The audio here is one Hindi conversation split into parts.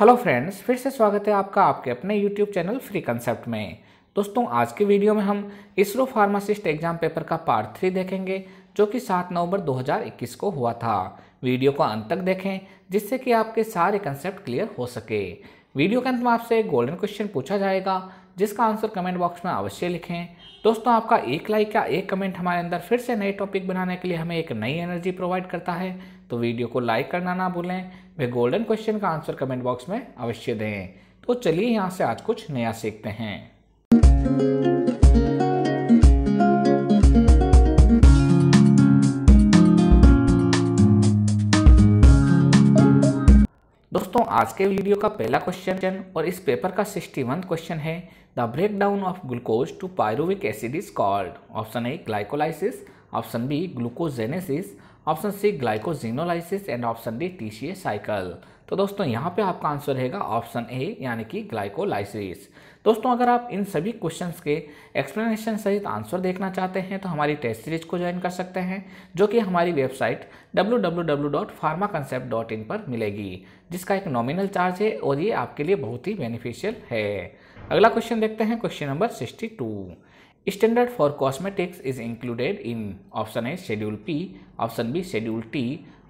हेलो फ्रेंड्स फिर से स्वागत है आपका आपके अपने यूट्यूब चैनल फ्री कंसेप्ट में दोस्तों आज के वीडियो में हम इसरो फार्मासिस्ट एग्जाम पेपर का पार्ट थ्री देखेंगे जो कि 7 नवंबर 2021 को हुआ था वीडियो को अंत तक देखें जिससे कि आपके सारे कंसेप्ट क्लियर हो सके वीडियो के अंत में आपसे एक गोल्डन क्वेश्चन पूछा जाएगा जिसका आंसर कमेंट बॉक्स में अवश्य लिखें दोस्तों आपका एक लाइक या एक कमेंट हमारे अंदर फिर से नए टॉपिक बनाने के लिए हमें एक नई एनर्जी प्रोवाइड करता है तो वीडियो को लाइक करना ना भूलें वे गोल्डन क्वेश्चन का आंसर कमेंट बॉक्स में अवश्य दें तो चलिए यहाँ से आज कुछ नया सीखते हैं दोस्तों आज के वीडियो का पहला क्वेश्चन और इस पेपर का सिक्सटी वन क्वेश्चन है the break down of glucose to pyruvic acid is called option A glycolysis option B glucogenesis option C glycogenolysis and option D TCA cycle तो दोस्तों यहाँ पे आपका आंसर रहेगा ऑप्शन ए यानी कि ग्लाइकोलाइसिस दोस्तों अगर आप इन सभी क्वेश्चंस के एक्सप्लेनेशन सहित आंसर देखना चाहते हैं तो हमारी टेस्ट सीरीज को ज्वाइन कर सकते हैं जो कि हमारी वेबसाइट डब्ल्यू पर मिलेगी जिसका एक नॉमिनल चार्ज है और ये आपके लिए बहुत ही बेनिफिशियल है अगला क्वेश्चन देखते हैं question number sixty two Standard for cosmetics is included in option A schedule P, option B schedule T,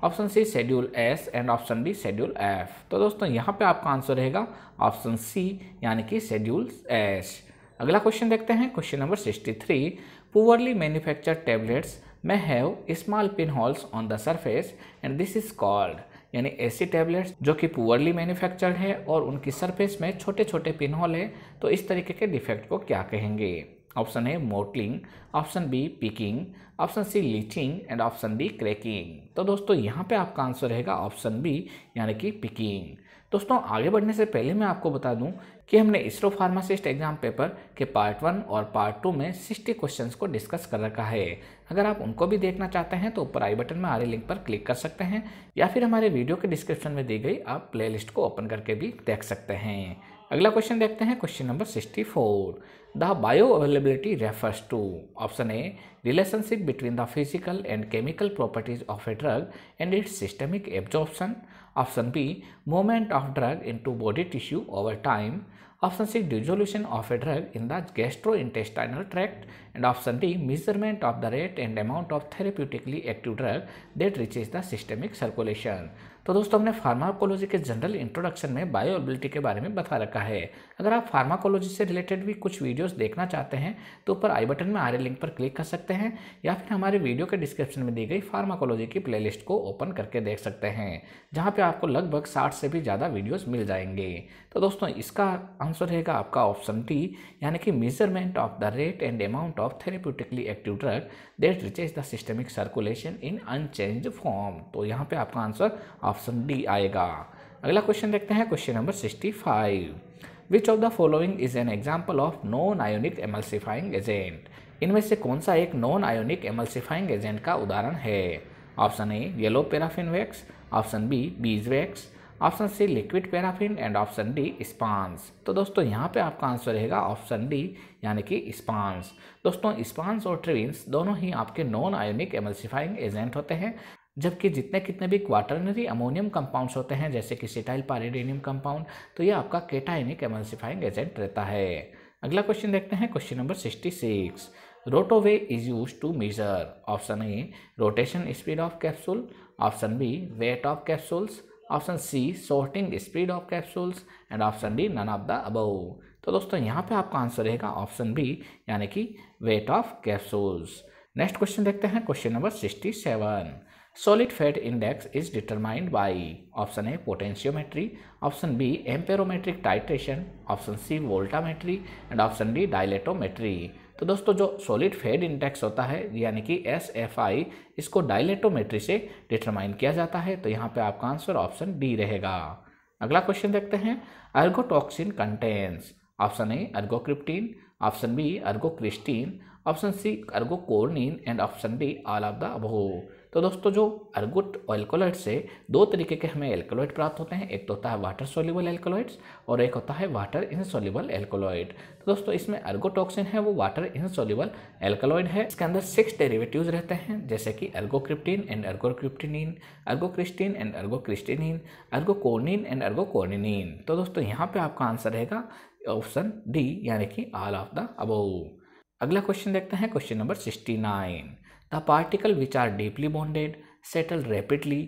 option C schedule S and option D schedule F तो दोस्तों यहाँ पे आपका आंसर रहेगा ऑप्शन सी यानी कि शेड्यूल एस अगला क्वेश्चन देखते हैं question number sixty three poorly manufacture tablets में have small pin holes on the surface and this is called यानी ऐसी टैबलेट्स जो कि पुअरली मैन्युफैक्चर्ड है और उनकी सरफेस में छोटे छोटे पिनहोल है तो इस तरीके के डिफेक्ट को क्या कहेंगे ऑप्शन है mottling option B picking option C leaching and option D cracking तो दोस्तों यहाँ पे आपका आंसर रहेगा ऑप्शन बी यानी कि पिकिंग दोस्तों आगे बढ़ने से पहले मैं आपको बता दूं कि हमने इसरो फार्मासिस्ट एग्जाम पेपर के पार्ट वन और पार्ट टू में सिक्सटी क्वेश्चंस को डिस्कस कर रखा है अगर आप उनको भी देखना चाहते हैं तो ऊपर आई बटन में आ रहे लिंक पर क्लिक कर सकते हैं या फिर हमारे वीडियो के डिस्क्रिप्शन में दी गई आप प्ले को ओपन करके भी देख सकते हैं अगला क्वेश्चन देखते हैं question number sixty four the bioavailability refers to option A relationship between the physical and chemical properties of a drug and its systemic absorption Option B, movement of drug into body tissue over time. Option C. Dissolution of a drug in the gastrointestinal tract. And option D. Measurement of the rate and amount of therapeutically active drug that reaches the systemic circulation. तो दोस्तों हमने फार्माकोलॉजी के जनरल इंट्रोडक्शन में बायोअबिलिटी के बारे में बता रखा है अगर आप फार्माकोलॉजी से रिलेटेड भी कुछ वीडियोस देखना चाहते हैं तो ऊपर आई बटन में आ रहे लिंक पर क्लिक कर सकते हैं या फिर हमारे वीडियो के डिस्क्रिप्शन में दी गई फार्माकोलॉजी की प्लेलिस्ट को ओपन करके देख सकते हैं जहाँ पर आपको लगभग साठ से भी ज़्यादा वीडियोज़ मिल जाएंगे तो दोस्तों इसका आंसर रहेगा आपका ऑप्शन डी यानी कि measurement of the rate and amount of therapeutically active drug that reaches the systemic circulation in unchanged form तो यहाँ पे आपका आंसर ऑप्शन डी आएगा अगला क्वेश्चन देखते हैं question number sixty five which of the following is an example of non ionic emulsifying agent इनमें से कौन सा एक नॉन आयोनिक एमल्सिफाइंग एजेंट का उदाहरण है option A yellow paraffin wax option B beeswax option C liquid paraffin and option D spans तो दोस्तों यहाँ पे आपका आंसर रहेगा ऑप्शन डी यानी कि स्पांस दोस्तों स्पांस और ट्रिविन्स दोनों ही आपके नॉन आयोनिक एमल्सिफाइंग एजेंट होते हैं जबकि जितने कितने भी क्वाटरनरी अमोनियम कंपाउंड्स होते हैं जैसे कि सिटाइल पारिडेनियम कंपाउंड तो ये आपका केटाइनिक एमल्सिफाइंग एजेंट रहता है अगला क्वेश्चन देखते हैं question number sixty six rotoweigh is use to measure option A rotation speed of capsule option B weight of capsules option C sorting speed of capsules and option D none of the above तो दोस्तों यहाँ पे आपका आंसर रहेगा ऑप्शन बी यानी कि weight of capsules next question देखते हैं question number sixty seven solid fat index is determined by option A potentiometry option B amperometric titration option C voltammetry and option D dilatometry तो दोस्तों जो सॉलिड फेड इंडेक्स होता है यानी कि एस एफ आई इसको डायलेटोमेट्री से डिटरमाइन किया जाता है तो यहाँ पे आपका आंसर ऑप्शन डी रहेगा अगला क्वेश्चन देखते हैं ergotoxine contents option A ergocryptine option B ergocristine option C ergocornine and option D all of the above तो दोस्तों जो अर्गुट एल्कोलॉइड से दो तरीके के हमें एल्कोलॉइड प्राप्त होते हैं एक तो होता है वाटर सोल्यूबल एल्कोलॉइड्स और एक होता है वाटर इनसोल्यूबल एल्कोलॉइड तो दोस्तों इसमें अर्गोटॉक्सिन है वो वाटर इनसोल्यूबल एल्कोलाइड है इसके अंदर सिक्स डेरिवेटिव्स रहते हैं जैसे कि ergocryptine and ergocryptinine ergocristine and ergocristinine ergocornine and ergocorninine तो दोस्तों यहाँ पर आपका आंसर रहेगा ऑप्शन डी यानी कि ऑल ऑफ द अबाउ अगला क्वेश्चन देखते हैं question number sixty nine the particle which are deeply bonded settle rapidly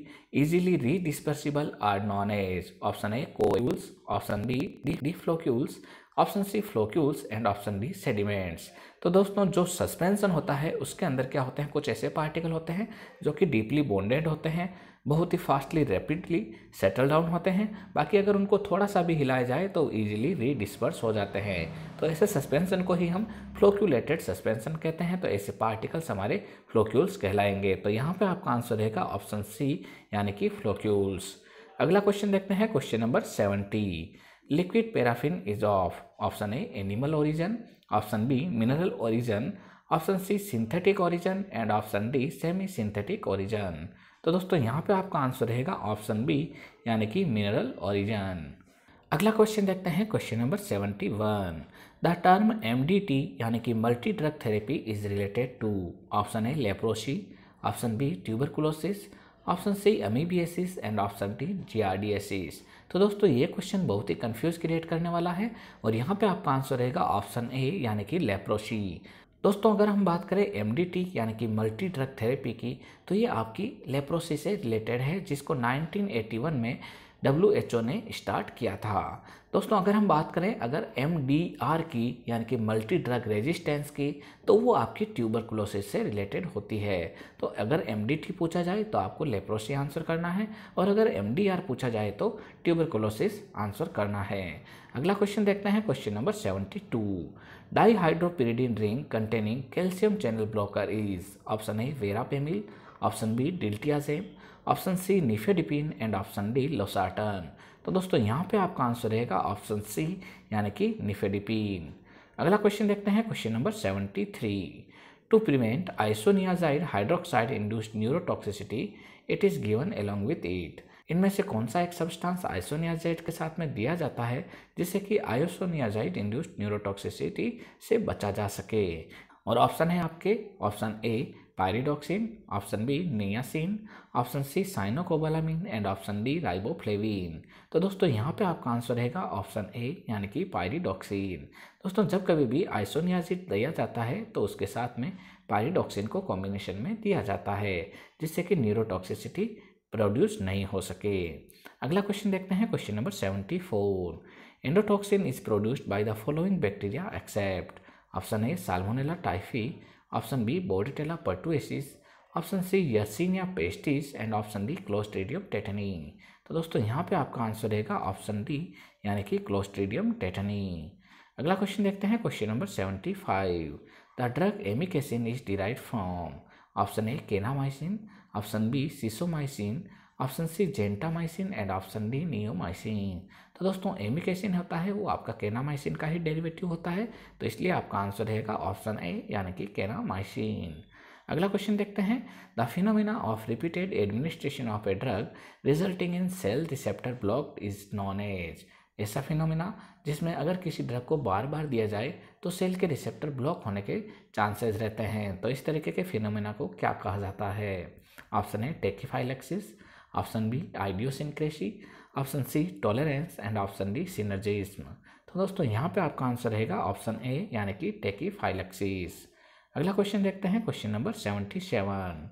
easily redispersible are known as option A coals option B de floccules option C floccules and option D sediments तो दोस्तों जो सस्पेंशन होता है उसके अंदर क्या होते हैं कुछ ऐसे पार्टिकल होते हैं जो कि डीपली बॉन्डेड होते हैं बहुत ही फास्टली रैपिडली सेटल डाउन होते हैं बाकी अगर उनको थोड़ा सा भी हिलाया जाए तो ईजिली रीडिस्पर्स हो जाते हैं तो ऐसे सस्पेंसन को ही हम फ्लोक्यूलेटेड सस्पेंसन कहते हैं तो ऐसे पार्टिकल्स हमारे फ्लोक्यूल्स कहलाएंगे तो यहाँ पर आपका आंसर रहेगा ऑप्शन सी यानी कि फ्लोक्यूल्स अगला क्वेश्चन देखते हैं question number seventy liquid paraffin is of option A animal origin option B mineral origin option C synthetic origin and option D semi synthetic origin तो दोस्तों यहाँ पे आपका आंसर रहेगा ऑप्शन बी यानी कि मिनरल ऑरिजन अगला क्वेश्चन देखते हैं question number seventy one the term M यानी कि multi drug therapy is related to option A leprosy option B tuberculosis option C amoebiasis and option D giardiasis तो दोस्तों ये क्वेश्चन बहुत ही कंफ्यूज क्रिएट करने वाला है और यहाँ पे आपका आंसर रहेगा ऑप्शन ए यानी कि लेप्रोसी दोस्तों अगर हम बात करें एम यानी कि मल्टी ड्रग थेरेपी की तो ये आपकी लेप्रोसी से रिलेटेड है जिसको 1981 में डब्ल्यू ने स्टार्ट किया था दोस्तों अगर हम बात करें अगर एम की यानी कि मल्टी ड्रग रेजिस्टेंस की तो वो आपकी ट्यूबरकुलोसिस से रिलेटेड होती है तो अगर एम पूछा जाए तो आपको लेप्रोसी आंसर करना है और अगर एम पूछा जाए तो ट्यूबरकुलोसिस आंसर करना है अगला क्वेश्चन देखते हैं question number seventy two dihydropyridine ring containing calcium channel blocker is option A पेमिल option B diltiazem option C nifedipine and option D losartan तो दोस्तों यहाँ पे आपका आंसर रहेगा ऑप्शन सी यानी कि निफेडिपिन अगला क्वेश्चन देखते हैं question number seventy three to prevent isoniazid hydroxide induced neurotoxicity it is given along with it इनमें से कौन सा एक सब्सटेंस आइसोनियाजाइड के साथ में दिया जाता है जिससे कि आयोसोनियाजाइड इंड्यूस्ड न्यूरोटॉक्सिसिटी से बचा जा सके और ऑप्शन है आपके option A pyridoxine option B niacin option C cyanocobalamin and option D riboflavin तो दोस्तों यहाँ पे आपका आंसर रहेगा ऑप्शन ए यानी कि पायरिडोक्सिन दोस्तों जब कभी भी आइसोनियाजिट दिया जाता है तो उसके साथ में पायरिडोक्सिन को कॉम्बिनेशन में दिया जाता है जिससे कि न्यूरोटॉक्सिसिटी प्रोड्यूस नहीं हो सके अगला क्वेश्चन देखते हैं question number seventy four endotoxin is produced by the following bacteria except option A Salmonella typhi option B Bordetella pertussis option C Yersinia pestis and option D Clostridium tetani तो दोस्तों यहाँ पे आपका आंसर रहेगा ऑप्शन डी यानी कि क्लोस्ट्रीडियम टेटनी अगला क्वेश्चन देखते हैं question number seventy five the drug amikacin is derive from option A kanamycin option B sisomicin option C gentamicin and option D neomycin तो दोस्तों एमिक एसिन होता है वो आपका केनामाइसिन का ही डेरिवेटिव होता है तो इसलिए आपका आंसर रहेगा ऑप्शन ए यानी कि केनामाइसिन अगला क्वेश्चन देखते हैं the phenomena of repeated administration of a drug resulting in cell receptor block is known as ऐसा फिनोमिना जिसमें अगर किसी ड्रग को बार बार दिया जाए तो सेल के रिसेप्टर ब्लॉक होने के चांसेस रहते हैं तो इस तरीके के फिनोमिना को क्या कहा जाता है ऑप्शन है tachyphylaxis option B idiosyncrasy option C tolerance and option D synergism तो दोस्तों यहाँ पे आपका आंसर रहेगा ऑप्शन ए यानी कि टेकी फाइलेक्सिस अगला क्वेश्चन देखते हैं question number seventy seven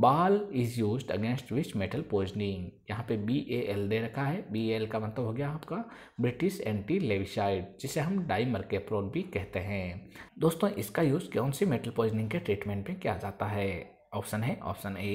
BAL is use against which metal poisoning यहाँ पे बी ए एल दे रखा है बी एल का मतलब हो गया आपका ब्रिटिश एंटी लेविसाइड जिसे हम डाइमरकेप्रोल भी कहते हैं दोस्तों इसका यूज़ कौन सी मेटल पोजनिंग के ट्रीटमेंट में किया जाता है ऑप्शन है option A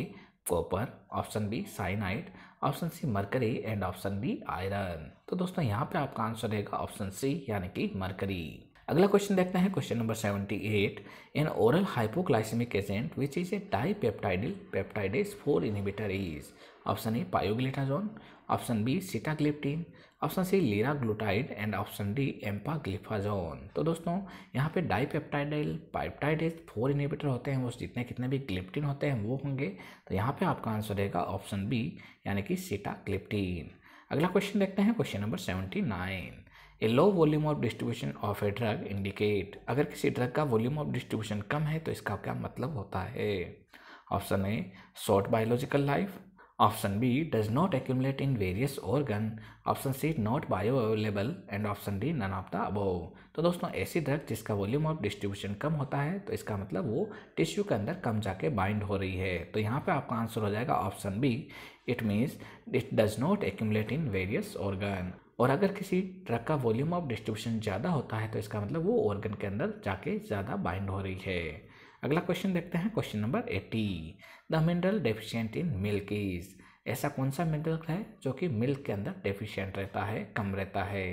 copper option B cyanide option C mercury and option B iron तो दोस्तों यहाँ पे आपका आंसर रहेगा ऑप्शन सी यानी कि मरकरी अगला क्वेश्चन देखते हैं question number seventy eight an oral hypoglycaemic agent which is a dipeptidyl peptidase four inhibitor is option A pioglitazone option B sitagliptin option C liraglutide and option D empagliflozin तो दोस्तों यहाँ पे डाइपेप्टाइडल पाइपटाइडेज फोर इनिबिटर होते हैं वो जितने कितने भी ग्लिप्टिन होते हैं वो होंगे तो यहाँ पे आपका आंसर रहेगा ऑप्शन बी यानी कि सीटाग्लिप्टीन अगला क्वेश्चन देखते हैं question number seventy nine a low volume of distribution of a drug indicate अगर किसी ड्रग का वॉल्यूम ऑफ डिस्ट्रीब्यूशन कम है तो इसका क्या मतलब होता है option A short biological life Option B does not accumulate in various organ. Option C not bioavailable and option D none of the above. तो दोस्तों ऐसी ड्रग जिसका वॉल्यूम ऑफ डिस्ट्रीब्यूशन कम होता है तो इसका मतलब वो टिश्यू के अंदर कम जाके बाइंड हो रही है तो यहाँ पे आपका आंसर हो जाएगा option B it means it does not accumulate in various organ और अगर किसी ड्रग का वॉल्यूम ऑफ डिस्ट्रीब्यूशन ज़्यादा होता है तो इसका मतलब वो ऑर्गन के अंदर जाके ज़्यादा बाइंड हो रही है अगला क्वेश्चन देखते हैं question number eighty the mineral deficient in milk is ऐसा कौन सा मिनरल है जो कि मिल्क के अंदर डेफिशिएंट रहता है कम रहता है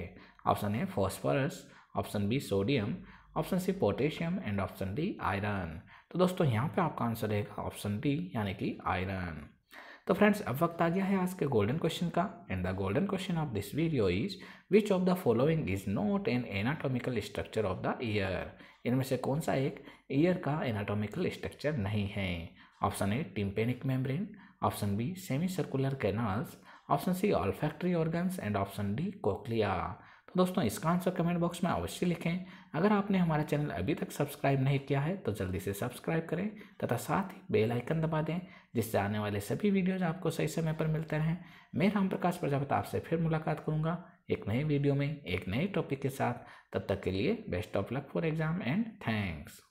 option A phosphorus option B sodium option C potassium and option D iron तो दोस्तों यहाँ पे आपका आंसर रहेगा ऑप्शन डी यानी कि आयरन तो फ्रेंड्स अब वक्त आ गया है आज के गोल्डन क्वेश्चन का and the golden question of this video is which of the following is not an anatomical structure of the ear इनमें से कौन सा एक ईयर का एनाटॉमिकल स्ट्रक्चर नहीं है option A tympanic membrane option B semi circular canals option C olfactory organs and option D cochlea तो दोस्तों इसका आंसर कमेंट बॉक्स में अवश्य लिखें अगर आपने हमारा चैनल अभी तक सब्सक्राइब नहीं किया है तो जल्दी से सब्सक्राइब करें तथा साथ ही बेल आइकन दबा दें जिससे आने वाले सभी वीडियोज आपको सही समय पर मिलते रहें मैं राम प्रकाश प्रजापत आपसे फिर मुलाकात करूँगा एक नए वीडियो में एक नए टॉपिक के साथ तब तक के लिए best of luck for exam and thanks